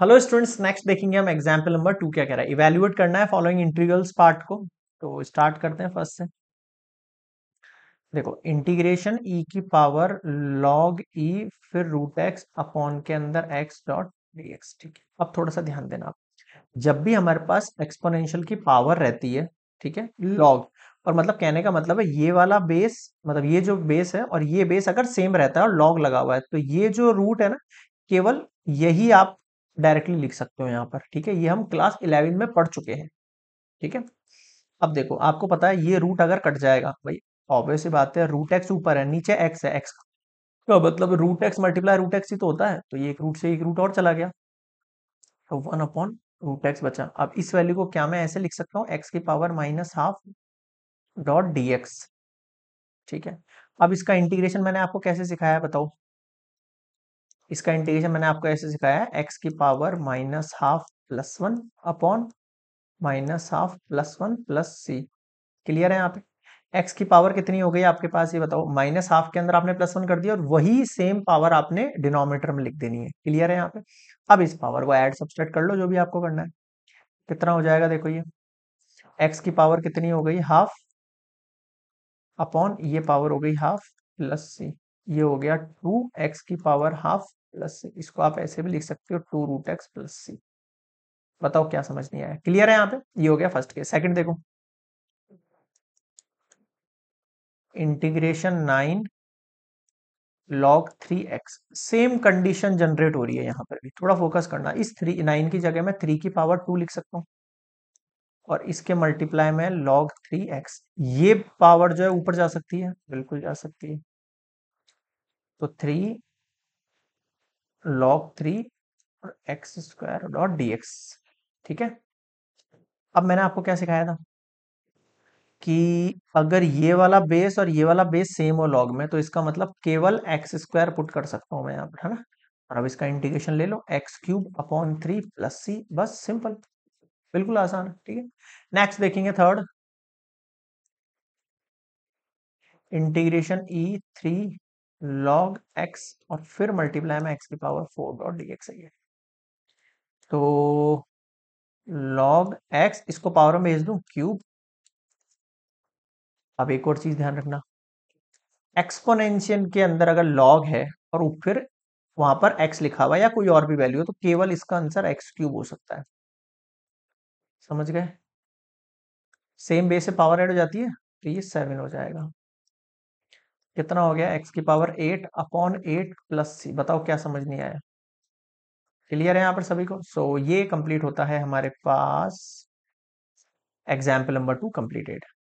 hello students next देखेंगे हम example number to क्या कह रहा है इवेल्युएट करना है फॉलोइंग इंटीग्रल्स पार्ट को तो स्टार्ट करते हैं फर्स्ट से देखो इंटीग्रेशन ई e की पावर लॉग ई फिर रूट एक्स अपॉन के अंदर एक्स डॉट डी एक्स ठीक है अब थोड़ा सा ध्यान देना आप जब भी हमारे पास एक्सपोनेंशियल की पावर रहती है ठीक है लॉग और मतलब कहने का मतलब है ये वाला बेस मतलब ये जो बेस है और ये बेस अगर सेम रहता है और लॉग लगा हुआ है तो ये जो रूट है ना केवल यही आप डायरेक्टली लिख सकते हो यहाँ पर ठीक है ये हम क्लास इलेवन में पढ़ चुके हैं ठीक है अब देखो आपको पता है ये रूट अगर कट जाएगा भाई ऑब्वियस सी बात है रूट एक्स ऊपर है नीचे एक्स है एक्स तो मतलब root x multiply root x ही तो होता है तो ये एक रूट से एक रूट और चला गया तो वन अपॉन रूट एक्स बचा अब इस वैल्यू को क्या मैं ऐसे लिख सकता हूँ एक्स की power minus half dot d x ठीक है अब इसका इंटीग्रेशन मैंने आपको कैसे सिखाया बताओ इसका इंटीग्रेशन मैंने आपको ऐसे सिखाया है एक्स की power minus half plus one upon minus half plus one plus c clear है यहाँ पे एक्स की पावर कितनी हो गई आपके पास ये बताओ माइनस हाफ के अंदर आपने प्लस वन कर दिया और वही सेम पावर आपने डिनोमीटर में लिख देनी है क्लियर है यहाँ पे अब इस पावर को एड सब्सट्रेट कर लो जो भी आपको करना है कितना हो जाएगा देखो ये एक्स की पावर कितनी हो गई हाफ अपॉन ये पावर हो गई हाफ प्लस सी ये हो गया टू एक्स की पावर हाफ प्लस सी इसको आप ऐसे भी लिख सकते हो two root x plus c बताओ क्या समझ नहीं आया क्लियर है यहाँ पे ये हो गया फर्स्ट केस सेकंड देखो integration nine log three x same condition generate हो रही है यहां पर भी थोड़ा फोकस करना इस थ्री नाइन की जगह मैं थ्री की पावर टू लिख सकता हूं और इसके मल्टीप्लाई में लॉग थ्री एक्स ये पावर जो है ऊपर जा सकती है बिल्कुल जा सकती है तो थ्री लॉग थ्री और x square dot d x ठीक है अब मैंने आपको क्या सिखाया था कि अगर ये वाला बेस और ये वाला बेस सेम हो लॉग में तो इसका मतलब केवल एक्स स्क्वायर पुट कर सकता हूं मैं यहां पर है ना और अब इसका इंटीग्रेशन ले लो x cube upon three plus c बस सिंपल बिल्कुल आसान है ठीक है नेक्स्ट देखेंगे third integration e three log x और फिर मल्टीप्लाई में एक्स की power four dot d x आई है तो लॉग एक्स इसको पावर में भेज दू क्यूब अब एक और चीज़ ध्यान रखना एक्सपोनेंशियल के अंदर अगर लॉग है और फिर वहां पर एक्स लिखा हुआ या कोई और भी वैल्यू तो केवल इसका आंसर एक्स क्यूब हो सकता है समझ गए सेम बे से पावर एड हो जाती है तो ये सेवन हो जाएगा कितना हो गया एक्स की power eight upon eight plus c बताओ क्या समझ नहीं आया क्लियर है यहां पर सभी को सो so, ये कंप्लीट होता है हमारे पास एग्जाम्पल नंबर टू कंप्लीटेड